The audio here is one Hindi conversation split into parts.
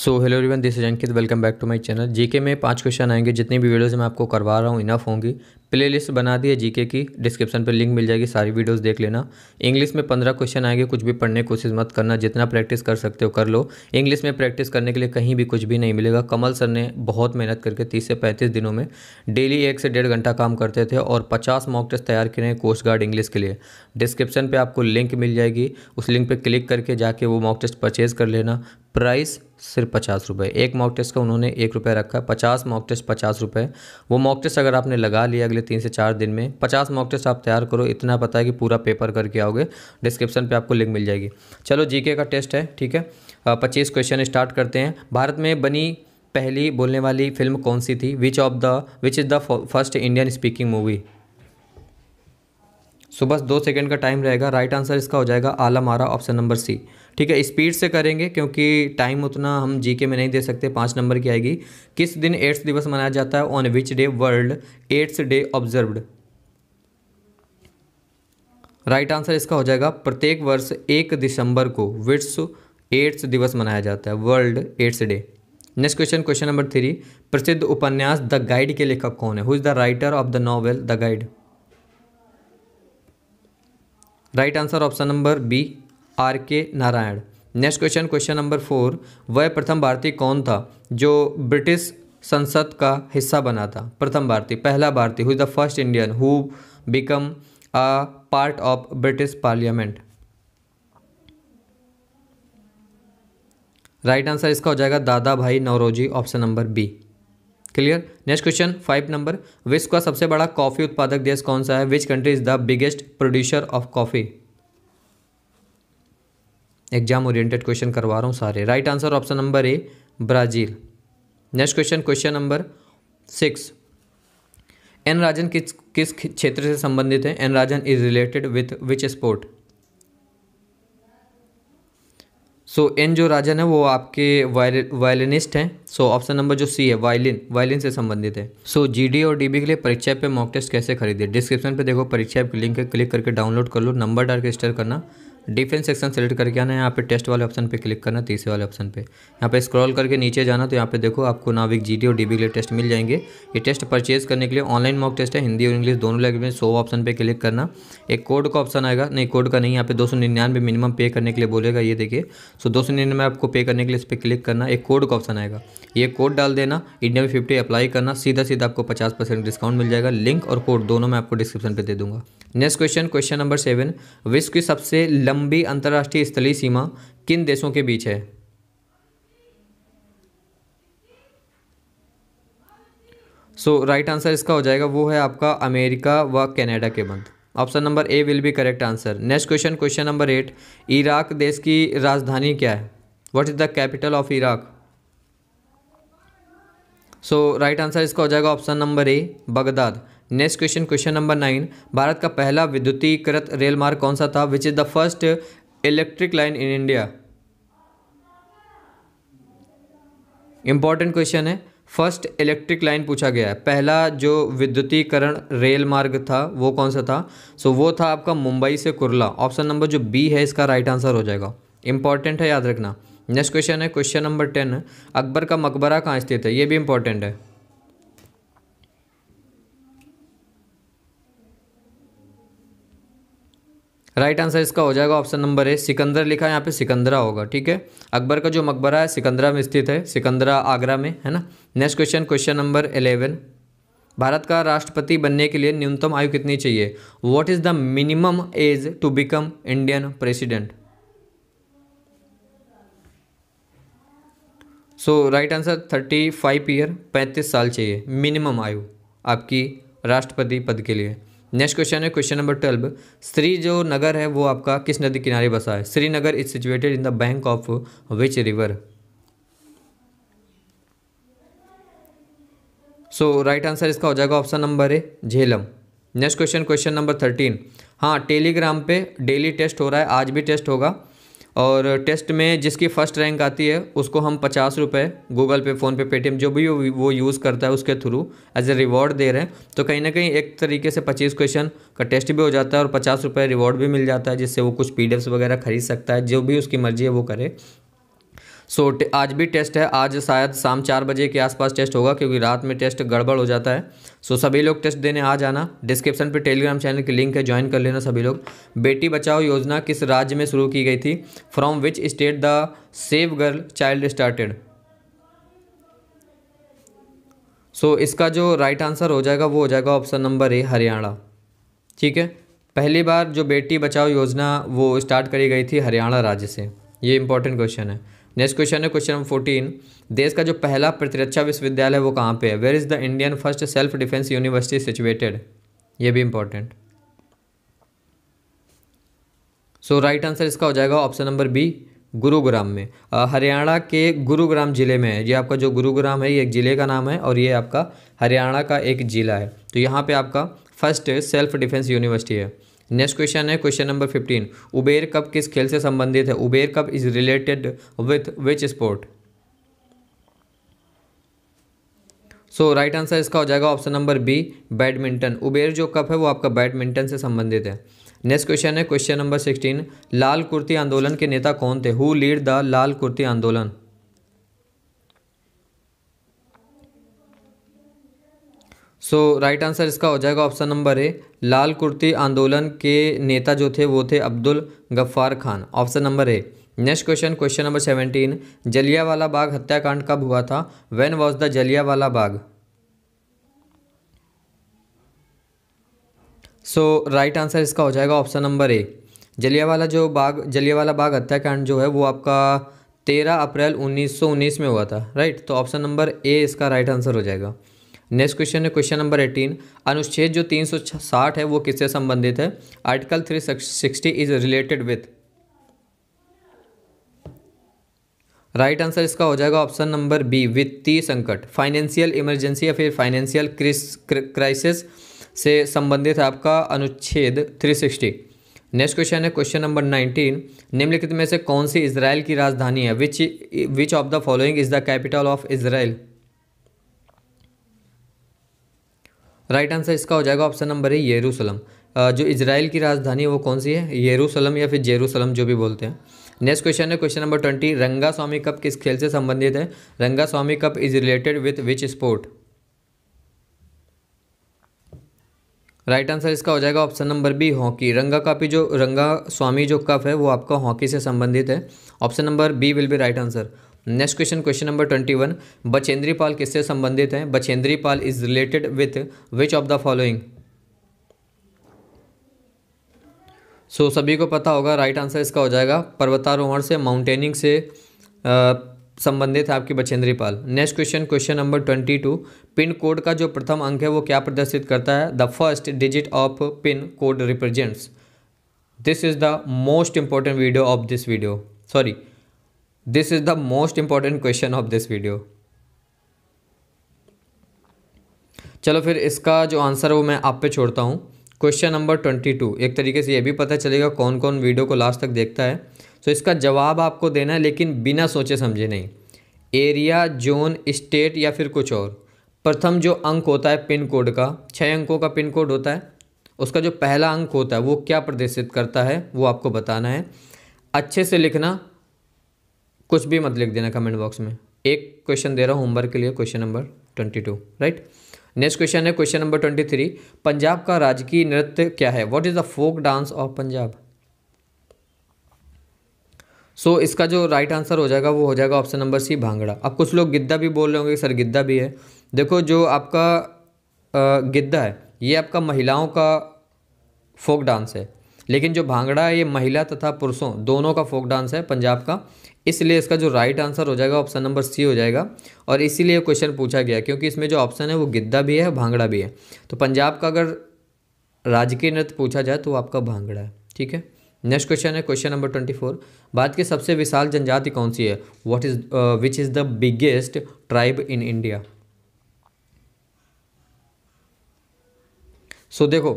so hello everyone this is Ankit welcome back to my channel GK में पांच क्वेश्चन आएंगे जितनी भी वीडियोस मैं आपको करवा रहा हूँ इनफ होंगी प्लेलिस्ट बना दी है जीके की डिस्क्रिप्शन पर लिंक मिल जाएगी सारी वीडियोस देख लेना इंग्लिश में पंद्रह क्वेश्चन आएंगे कुछ भी पढ़ने की कोशिश मत करना जितना प्रैक्टिस कर सकते हो कर लो इंग्लिश में प्रैक्टिस करने के लिए कहीं भी कुछ भी नहीं मिलेगा कमल सर ने बहुत मेहनत करके तीस से पैंतीस दिनों में डेली एक से डेढ़ घंटा काम करते थे और पचास मॉक टेस्ट तैयार किए हैं कोस्ट गार्ड इंग्लिश के लिए डिस्क्रिप्शन पर आपको लिंक मिल जाएगी उस लिंक पर क्लिक करके जाके वो मॉक टेस्ट परचेज़ कर लेना प्राइस सिर्फ पचास रुपये एक मॉक टेस्ट का उन्होंने एक रुपये रखा है पचास मॉक टेस्ट पचास रुपये वो मॉक टेस्ट अगर आपने लगा लिया अगले तीन से चार दिन में पचास मॉक टेस्ट आप तैयार करो इतना पता है कि पूरा पेपर करके आओगे डिस्क्रिप्शन पे आपको लिंक मिल जाएगी चलो जीके का टेस्ट है ठीक है पच्चीस क्वेश्चन स्टार्ट करते हैं भारत में बनी पहली बोलने वाली फिल्म कौन सी थी which of the which is the first Indian speaking movie सुबह दो सेकेंड का टाइम रहेगा राइट आंसर इसका हो जाएगा आलम आरा ऑप्शन नंबर सी ठीक है स्पीड से करेंगे क्योंकि टाइम उतना हम जीके में नहीं दे सकते पाँच नंबर की आएगी किस दिन एड्स दिवस मनाया जाता है on which day World AIDS Day observed right answer इसका हो जाएगा प्रत्येक वर्ष एक दिसंबर को विश्व एड्स दिवस मनाया जाता है World AIDS Day next question question number three प्रसिद्ध उपन्यास द गाइड के लेखक कौन है who is the writer of the novel the guide right answer option number B R K Narayan next question question number four वह प्रथम भारतीय कौन था जो ब्रिटिश संसद का हिस्सा बना था प्रथम भारतीय पहला भारतीय हुई the first Indian who become a part of British parliament right answer इसका हो जाएगा Dadabhai Naoroji option number B clear next question five number विश्व का सबसे बड़ा कॉफ़ी उत्पादक देश कौन सा है which country is the biggest producer of coffee exam oriented question करवा रहा हूँ सारे right answer option number A Brazil next question question number six N Rajan किस किस क्षेत्र से संबंधित है N Rajan is related with which sport so so, N जो राजन है वो आपके वायलिनिस्ट हैं सो ऑप्शन नंबर जो सी है वायलिन वायलिन से संबंधित है सो so, जीडी और डीबी के लिए परीक्षा पे मॉक टेस्ट कैसे खरीदे डिस्क्रिप्शन पे देखो परीक्षा ऐप लिंक है क्लिक करके डाउनलोड कर लो नंबर डाल के स्टर करना डिफेंस सेक्शन सेलेक्ट करके आना यहाँ पे टेस्ट वाले ऑप्शन पे क्लिक करना तीसरे वाले ऑप्शन पे यहाँ पे स्क्रॉल करके नीचे जाना तो यहाँ पे देखो आपको नाविक जीडी और डीबी के लिए टेस्ट मिल जाएंगे ये टेस्ट परचेज करने के लिए ऑनलाइन मॉक टेस्ट है हिंदी और इंग्लिश दोनों लैंग्वेज में सो ऑप्शन पर क्लिक करना एक कोड का ऑप्शन आएगा नहीं कोड का नहीं यहाँ पे दो मिनिमम पे करने के लिए बोलेगा ये देखिए सो दो आपको पे करने के लिए इस पर क्लिक करना एक कोड का ऑप्शन आएगा ये कोड डाल देना इंडिया में फिफ्टी अप्लाई करना सीधा सीधा आपको पचास डिस्काउंट मिल जाएगा लिंक और कोड दोनों मैं आपको डिस्क्रिप्शन पर दे दूँगा next question question number seven विश्व की सबसे लंबी अंतर्राष्ट्रीय स्थलीय सीमा किन देशों के बीच है सो राइट आंसर इसका हो जाएगा वो है आपका अमेरिका व कनाडा के मध्य option number A will be correct answer next question question number eight Iraq देश की राजधानी क्या है what is the capital of Iraq so right answer इसका हो जाएगा option number A Baghdad next question question number nine भारत का पहला विद्युतीकृत रेल मार्ग कौन सा था which is the first electric line in India important question है फर्स्ट इलेक्ट्रिक लाइन पूछा गया है पहला जो विद्युतीकरण रेल मार्ग था वो कौन सा था सो so, वो था आपका मुंबई से कुरला ऑप्शन नंबर जो बी है इसका राइट आंसर हो जाएगा इंपॉर्टेंट है याद रखना नेक्स्ट क्वेश्चन है क्वेश्चन नंबर टेन अकबर का मकबरा कहाँ स्थित है ये भी इंपॉर्टेंट है राइट आंसर इसका हो जाएगा ऑप्शन नंबर ए सिकंदर लिखा है यहाँ पे सिकंदरा होगा ठीक है अकबर का जो मकबरा है सिकंदरा में स्थित है सिकंदरा आगरा में है ना next question question number eleven भारत का राष्ट्रपति बनने के लिए न्यूनतम आयु कितनी चाहिए what is the minimum age to become Indian president so right answer thirty five year पैंतीस साल चाहिए मिनिमम आयु आपकी राष्ट्रपति पद के लिए नेक्स्ट क्वेश्चन है क्वेश्चन नंबर ट्वेल्व श्री जो नगर है वो आपका किस नदी किनारे बसा है Srinagar is situated in the bank of which river so right answer इसका हो जाएगा option number A Jhelum next question question number thirteen हाँ टेलीग्राम पे डेली टेस्ट हो रहा है आज भी टेस्ट होगा और टेस्ट में जिसकी फ़र्स्ट रैंक आती है उसको हम पचास रुपये गूगल पे फ़ोनपे पेटीएम जो भी वो यूज़ करता है उसके थ्रू एज ए रिवॉर्ड दे रहे हैं तो कहीं ना कहीं एक तरीके से पच्चीस क्वेश्चन का टेस्ट भी हो जाता है और पचास रुपये रिवॉर्ड भी मिल जाता है जिससे वो कुछ पी वगैरह खरीद सकता है जो भी उसकी मर्ज़ी है वो करे सो so, आज भी टेस्ट है आज शायद शाम चार बजे के आसपास टेस्ट होगा क्योंकि रात में टेस्ट गड़बड़ हो जाता है सो so, सभी लोग टेस्ट देने आ जाना डिस्क्रिप्शन पे टेलीग्राम चैनल की लिंक है ज्वाइन कर लेना सभी लोग बेटी बचाओ योजना किस राज्य में शुरू की गई थी from which state the save girl child started so इसका जो राइट आंसर हो जाएगा वो हो जाएगा ऑप्शन नंबर ए हरियाणा ठीक है पहली बार जो बेटी बचाओ योजना वो स्टार्ट करी गई थी हरियाणा राज्य से ये इंपॉर्टेंट क्वेश्चन है नेक्स्ट क्वेश्चन है क्वेश्चन नंबर फोर्टीन देश का जो पहला प्रतिरक्षा विश्वविद्यालय है वो कहाँ पे है where is the Indian first self defence university situated ये भी इंपॉर्टेंट सो राइट आंसर इसका हो जाएगा ऑप्शन नंबर बी गुरुग्राम में हरियाणा के गुरुग्राम ज़िले में है ये आपका जो गुरुग्राम है ये एक ज़िले का नाम है और ये आपका हरियाणा का एक ज़िला है तो यहाँ पे आपका फर्स्ट सेल्फ डिफेंस यूनिवर्सिटी है नेक्स्ट क्वेश्चन है question number fifteen Uber cup किस खेल से संबंधित है Uber cup is related with which sport so right answer इसका हो जाएगा option number B badminton Uber जो कप है वो आपका बैडमिंटन से संबंधित है नेक्स्ट क्वेश्चन है question number sixteen Lal Kurti आंदोलन के नेता कौन थे who lead the Lal Kurti आंदोलन सो राइट आंसर इसका हो जाएगा option number A Lal Kurti आंदोलन के नेता जो थे वो थे Abdul Gaffar Khan option number A next question question number seventeen Jallianwala Bagh हत्याकांड कब हुआ था when was the Jallianwala Bagh so right answer इसका हो जाएगा ऑप्शन नंबर ए जलियावाला जो बाग जलियावाला बाग हत्याकांड जो है वो आपका तेरह अप्रैल उन्नीस में हुआ था राइट तो ऑप्शन नंबर ए इसका राइट आंसर हो जाएगा नेक्स्ट क्वेश्चन है क्वेश्चन नंबर एटीन अनुच्छेद जो तीन सौ साठ है वो किससे संबंधित है article three sixty is related with right answer इसका हो जाएगा ऑप्शन नंबर बी वित्तीय संकट फाइनेंशियल इमरजेंसी या फिर फाइनेंशियल क्राइसिस से संबंधित है आपका अनुच्छेद 360 नेक्स्ट क्वेश्चन है क्वेश्चन नंबर 19 निम्नलिखित में से कौन सी इसराइल की राजधानी है which which of the following is the capital of Israel right answer इसका हो जाएगा ऑप्शन नंबर है येरूसलम जो इसराइल की राजधानी है वो कौन सी है येरूसलम या फिर जेरूसलम जो भी बोलते हैं नेक्स्ट क्वेश्चन है question number twenty Ranga Swami cup किस खेल से संबंधित है Ranga Swami cup is related with which sport right answer इसका हो जाएगा option number B hockey Ranga कापी जो रंगा स्वामी जो कप है वो आपका हॉकी से संबंधित है option number B will be right answer next question question number twenty one Bachendri Pal किससे संबंधित हैं Bachendri Pal is related with which of the following so सभी को पता होगा राइट आंसर इसका हो जाएगा पर्वतारोहण से माउंटेनिंग से संबंधित है आपकी Bachendri Pal next question question number twenty two pin code का जो प्रथम अंक है वो क्या प्रदर्शित करता है the first digit of pin code represents this is the most important video of this video sorry this is the most important question of this video चलो फिर इसका जो आंसर है वो मैं आप पे छोड़ता हूँ क्वेश्चन नंबर ट्वेंटी टू एक तरीके से ये भी पता चलेगा कौन कौन वीडियो को लास्ट तक देखता है so इसका जवाब आपको देना है लेकिन बिना सोचे समझे नहीं एरिया जोन स्टेट या फिर कुछ और प्रथम जो अंक होता है पिन कोड का छः अंकों का पिन कोड होता है उसका जो पहला अंक होता है वो क्या प्रदर्शित करता है वो आपको बताना है अच्छे से लिखना कुछ भी मत लिख देना कमेंट बॉक्स में एक क्वेश्चन दे रहा हूँ होमवर्क के लिए question number twenty two right next question है question number twenty three Punjab का राजकीय नृत्य क्या है what is the folk dance of Punjab so इसका जो राइट right आंसर हो जाएगा वो हो जाएगा ऑप्शन नंबर सी भांगड़ा अब कुछ लोग गिद्धा भी बोल रहे होंगे सर गिद्धा भी है देखो जो आपका गिद्धा है ये आपका महिलाओं का फोक डांस है लेकिन जो भांगड़ा है ये महिला तथा पुरुषों दोनों का फोक डांस है पंजाब का इसलिए इसका जो राइट आंसर हो जाएगा ऑप्शन नंबर सी हो जाएगा और इसीलिए क्वेश्चन पूछा गया क्योंकि इसमें जो ऑप्शन है वो गिद्धा भी है भांगड़ा भी है तो पंजाब का अगर राजकीय नृत्य पूछा जाए तो आपका भांगड़ा है ठीक है नेक्स्ट क्वेश्चन है क्वेश्चन नंबर ट्वेंटी फोर भारत की सबसे विशाल जनजाति कौन सी है what is which is the biggest tribe in India so देखो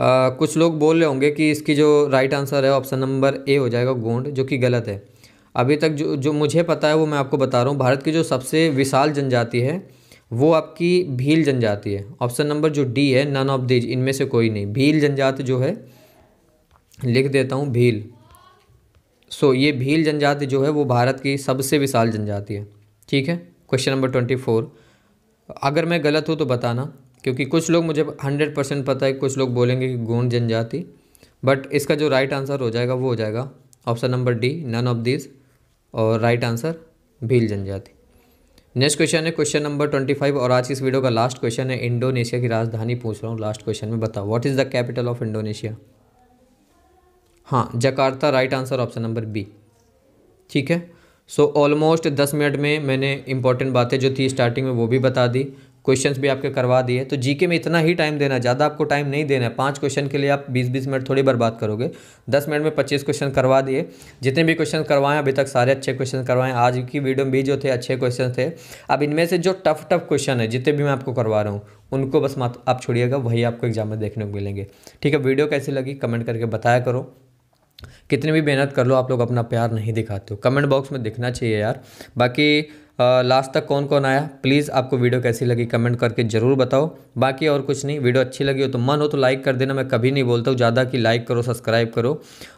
आ, कुछ लोग बोल रहे होंगे कि इसकी जो राइट आंसर है ऑप्शन नंबर ए हो जाएगा गोंड जो कि गलत है अभी तक जो जो मुझे पता है वो मैं आपको बता रहा हूँ भारत की जो सबसे विशाल जनजाति है वो आपकी भील जनजाति है ऑप्शन नंबर जो डी है नन ऑफ दीज इनमें से कोई नहीं भील जनजाति जो है लिख देता हूँ भील सो so, ये भील जनजाति जो है वो भारत की सबसे विशाल जनजाति है ठीक है क्वेश्चन नंबर ट्वेंटी फोर अगर मैं गलत हूँ तो बताना क्योंकि कुछ लोग मुझे हंड्रेड परसेंट पता है कुछ लोग बोलेंगे कि गोंड जनजाति बट इसका जो राइट आंसर हो जाएगा वो हो जाएगा option number D none of this और राइट आंसर भील जनजाति नेक्स्ट क्वेश्चन है क्वेश्चन नंबर ट्वेंटी फाइव और आज इस वीडियो का लास्ट क्वेश्चन है इंडोनेशिया की राजधानी पूछ रहा हूँ लास्ट क्वेश्चन में बताओ what is the capital of Indonesia हाँ Jakarta right answer option number B ठीक है सो ऑलमोस्ट दस मिनट में मैंने इंपॉर्टेंट बातें जो थी स्टार्टिंग में वो भी बता दी क्वेश्चंस भी आपके करवा दिए तो जीके में इतना ही टाइम देना ज़्यादा आपको टाइम नहीं देना है पाँच क्वेश्चन के लिए आप बीस बीस मिनट थोड़ी बर्बाद करोगे दस मिनट में पच्चीस क्वेश्चन करवा दिए जितने भी क्वेश्चन करवाएं अभी तक सारे अच्छे क्वेश्चन करवाएं आज की वीडियो में भी जो थे अच्छे क्वेश्चन थे अब इनमें से जो टफ टफ क्वेश्चन है जितने भी मैं आपको करवा रहा हूँ उनको बस मत आप छोड़िएगा वही आपको एग्जाम में देखने को मिलेंगे ठीक है वीडियो कैसी लगी कमेंट करके बताया करो कितनी भी मेहनत कर लो आप लोग अपना प्यार नहीं दिखाते हो कमेंट बॉक्स में दिखना चाहिए यार बाकी लास्ट तक कौन कौन आया प्लीज़ आपको वीडियो कैसी लगी कमेंट करके ज़रूर बताओ बाकी और कुछ नहीं वीडियो अच्छी लगी हो तो मन हो तो लाइक कर देना मैं कभी नहीं बोलता हूँ ज़्यादा कि लाइक करो सब्सक्राइब करो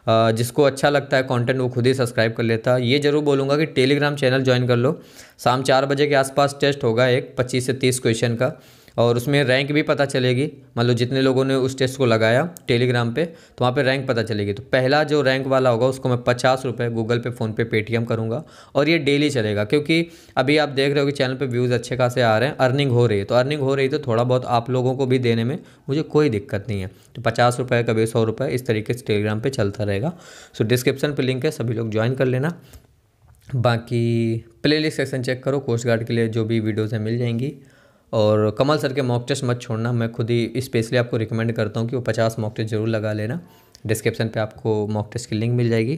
आ, जिसको अच्छा लगता है कंटेंट वो खुद ही सब्सक्राइब कर लेता है ये ज़रूर बोलूँगा कि टेलीग्राम चैनल ज्वाइन कर लो शाम चार बजे के आसपास टेस्ट होगा एक पच्चीस से तीस क्वेश्चन का और उसमें रैंक भी पता चलेगी मान लो जितने लोगों ने उस टेस्ट को लगाया टेलीग्राम पे तो वहाँ पे रैंक पता चलेगी तो पहला जो रैंक वाला होगा उसको मैं पचास रुपये गूगल पे फ़ोनपे पेटीएम करूँगा और ये डेली चलेगा क्योंकि अभी आप देख रहे हो कि चैनल पर व्यूज़ अच्छे खासे आ रहे हैं अर्निंग हो रही है तो अर्निंग हो रही तो थोड़ा बहुत आप लोगों को भी देने में मुझे कोई दिक्कत नहीं है तो पचास रुपये कभी सौ रुपये इस तरीके से टेलीग्राम पर चलता रहेगा सो डिस्क्रिप्शन पर लिंक है सभी लोग ज्वाइन कर लेना बाकी प्लेलिस्ट सेक्शन चेक करो कोस्ट गार्ड के लिए जो भी वीडियोज़ हैं मिल जाएंगी और कमल सर के मॉक टेस्ट मत छोड़ना मैं खुद ही स्पेशली आपको रिकमेंड करता हूँ कि वो पचास मॉक टेस्ट ज़रूर लगा लेना डिस्क्रिप्शन पे आपको मॉक टेस्ट की लिंक मिल जाएगी